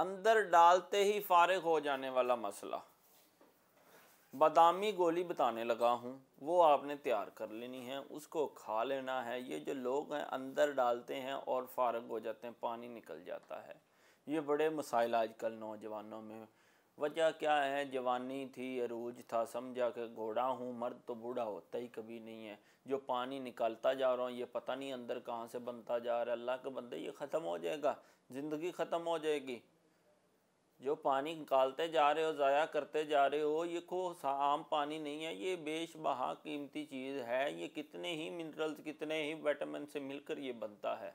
अंदर डालते ही फारग हो जाने वाला मसला बादामी गोली बताने लगा हूँ वो आपने तैयार कर लेनी है उसको खा लेना है ये जो लोग हैं अंदर डालते हैं और फारग हो जाते हैं पानी निकल जाता है ये बड़े मसाइल आजकल नौजवानों में वजह क्या है जवानी थी अरूज था समझा के घोड़ा हूँ मर्द तो बूढ़ा होता ही कभी नहीं है जो पानी निकालता जा रहा हूँ ये पता नहीं अंदर कहाँ से बनता जा रहा है अल्लाह के बंदे ये ख़त्म हो जाएगा ज़िंदगी ख़त्म हो जाएगी जो पानी निकालते जा रहे हो ज़ाया करते जा रहे हो ये को आम पानी नहीं है ये बेश बहा कीमती चीज़ है ये कितने ही मिनरल्स कितने ही विटामिन से मिलकर ये बनता है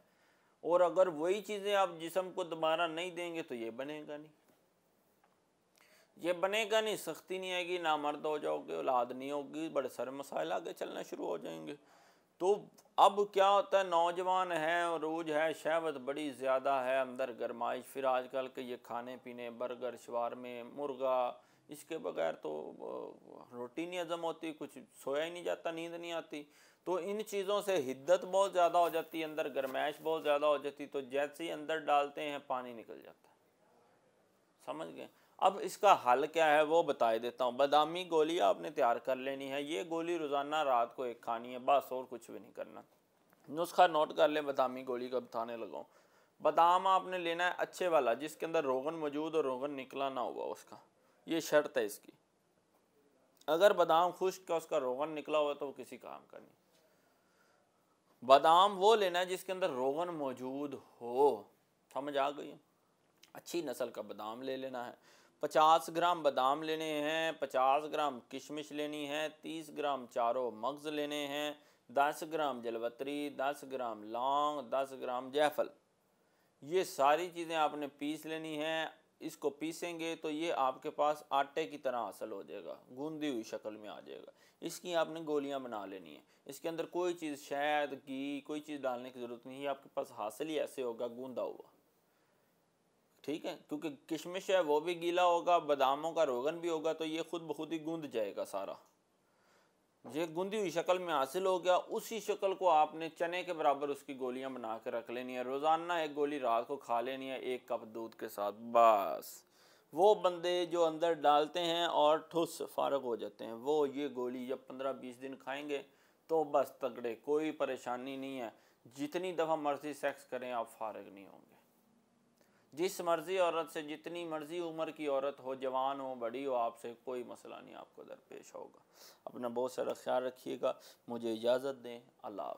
और अगर वही चीज़ें आप जिसम को दोबारा नहीं देंगे तो ये बनेगा नहीं ये बनेगा नहीं सख्ती नहीं आएगी ना मर्द हो जाओगे औलाद नहीं होगी बड़े सारे मसाइल आगे चलना शुरू हो जाएंगे तो अब क्या होता है नौजवान हैं रोज है शहवत बड़ी ज़्यादा है अंदर गरमाइश फिर आजकल के ये खाने पीने बर्गर शवार में मुर्गा इसके बगैर तो रोटी नहीं हजम होती कुछ सोया ही नहीं जाता नींद नहीं आती तो इन चीज़ों से हिद्दत बहुत ज़्यादा हो जाती है अंदर गरमाइश बहुत ज़्यादा हो जाती तो जैसे ही अंदर डालते हैं पानी निकल जाता है समझ गए अब इसका हल क्या है वो बता देता हूँ बादामी गोली आपने तैयार कर लेनी है ये गोली रोज़ाना रात को एक खानी है बस और कुछ भी नहीं करना नुस्खा नोट कर लें बादामी गोली का बताने लगाऊँ बादाम आपने लेना है अच्छे वाला जिसके अंदर रोगन मौजूद और रोगन निकला ना हुआ उसका ये शर्त है इसकी अगर बादाम खुश्क का उसका रोगन निकला हुआ तो वो किसी काम का नहीं बादाम वो लेना है जिसके अंदर रोगन मौजूद हो समझ आ गई अच्छी नस्ल का बादाम ले लेना है पचास ग्राम बादाम लेने हैं पचास ग्राम किशमिश लेनी है तीस ग्राम चारों मगज़ लेने हैं दस ग्राम जलवतरी दस ग्राम लौंग दस ग्राम जैफल ये सारी चीज़ें आपने पीस लेनी है इसको पीसेंगे तो ये आपके पास आटे की तरह हासिल हो जाएगा गूंदी हुई शक्ल में आ जाएगा इसकी आपने गोलियां बना लेनी है इसके अंदर कोई चीज़ शहद घी कोई चीज़ डालने की ज़रूरत नहीं है आपके पास हासिल ही ऐसे होगा गूंदा हुआ ठीक है क्योंकि किशमिश है वो भी गीला होगा बादामों का रोगन भी होगा तो ये खुद ब खुद ही गूंद जाएगा सारा ये गूंदी हुई शक्ल में हासिल हो गया उसी शक्ल को आपने चने के बराबर उसकी गोलियां बना के रख लेनी है रोज़ाना एक गोली रात को खा लेनी है एक कप दूध के साथ बस वो बंदे जो अंदर डालते हैं और ठुस फारग हो जाते हैं वो ये गोली जब पंद्रह बीस दिन खाएंगे तो बस तगड़े कोई परेशानी नहीं है जितनी दफ़ा मर्जी सेक्स करें आप फारग नहीं होंगे जिस मर्ज़ी औरत से जितनी मर्ज़ी उम्र की औरत हो जवान हो बड़ी हो आपसे कोई मसला नहीं आपको दरपेश होगा अपना बहुत सारा ख्याल रखिएगा मुझे इजाज़त दें अल्लाह